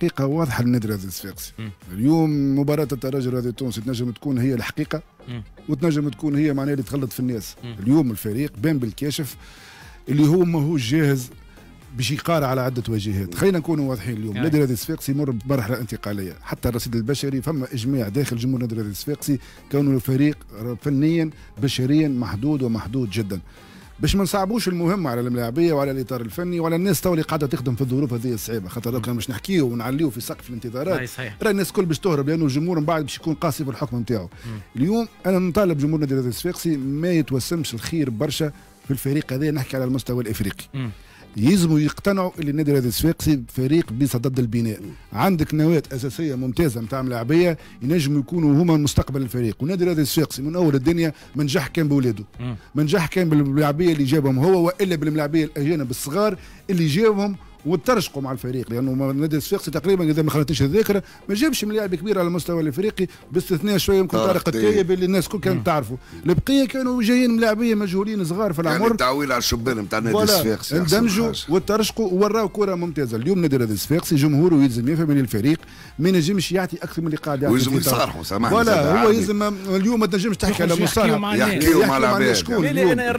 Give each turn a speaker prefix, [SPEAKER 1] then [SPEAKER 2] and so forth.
[SPEAKER 1] حقيقه واضحه للنادي هذا الصفاقسي اليوم مباراه الترجي الرياضي التونسي تنجم تكون هي الحقيقه وتنجم تكون هي معناها اللي تخلط في الناس اليوم الفريق بان بالكاشف اللي هو ماهوش جاهز باش يقارع على عده وجهات خلينا نكونوا واضحين اليوم يعني. نعم. نادي الصفاقسي يمر بمرحله انتقاليه حتى الرصيد البشري فما اجماع داخل جمهور نادي الرياضي الصفاقسي كونه الفريق فنيا بشريا محدود ومحدود جدا باش ما نصعبوش المهمه على الملاعبيه وعلى الاطار الفني وعلى الناس تو اللي قاعده تخدم في الظروف هذه الصعيبه خاطر كان باش نحكيه ونعليه في سقف الانتظارات راه الناس الكل باش تهرب لانه الجمهور من بعد باش يكون قاسي في الحكم نتاعو اليوم انا نطالب جمهور نادي الصفاقسي ما يتوسمش الخير برشا في الفريق هذا نحكي على المستوى الافريقي يلزموا يقتنعوا اللي النادي الرياضي الصفاقسي فريق بصدد البناء عندك نواه اساسيه ممتازه نتاع ملاعبيه ينجموا يكونوا هما مستقبل الفريق والنادي الرياضي الصفاقسي من اول الدنيا منجح كان بولاده منجح كان بالملاعبيه اللي جابهم هو والا بالملاعبيه الاجانب الصغار اللي جابهم وترشقوا مع الفريق لانه نادي الصفاقسي تقريبا اذا ما خلتنيش الذاكره ما جابش ملاعب كبير على المستوى الافريقي باستثناء شويه يمكن طارق التايب اللي الناس الكل كانت تعرفه البقيه كانوا جايين ملاعبيه مجهولين صغار في يعني العمر يعني تعويل على الشبان نتاع نادي الصفاقسي اندمجوا وترشقوا وراوا كره ممتازه اليوم نادي النادي الصفاقسي جمهوره يلزم يفهم ان الفريق ما ينجمش يعطي اكثر من اللي قاعد يعطي ويلزم يصارحوا سامحني ولا هو يلزم اليوم ما تنجمش تحكي على مصارحه يحكيوا مع العباد شكون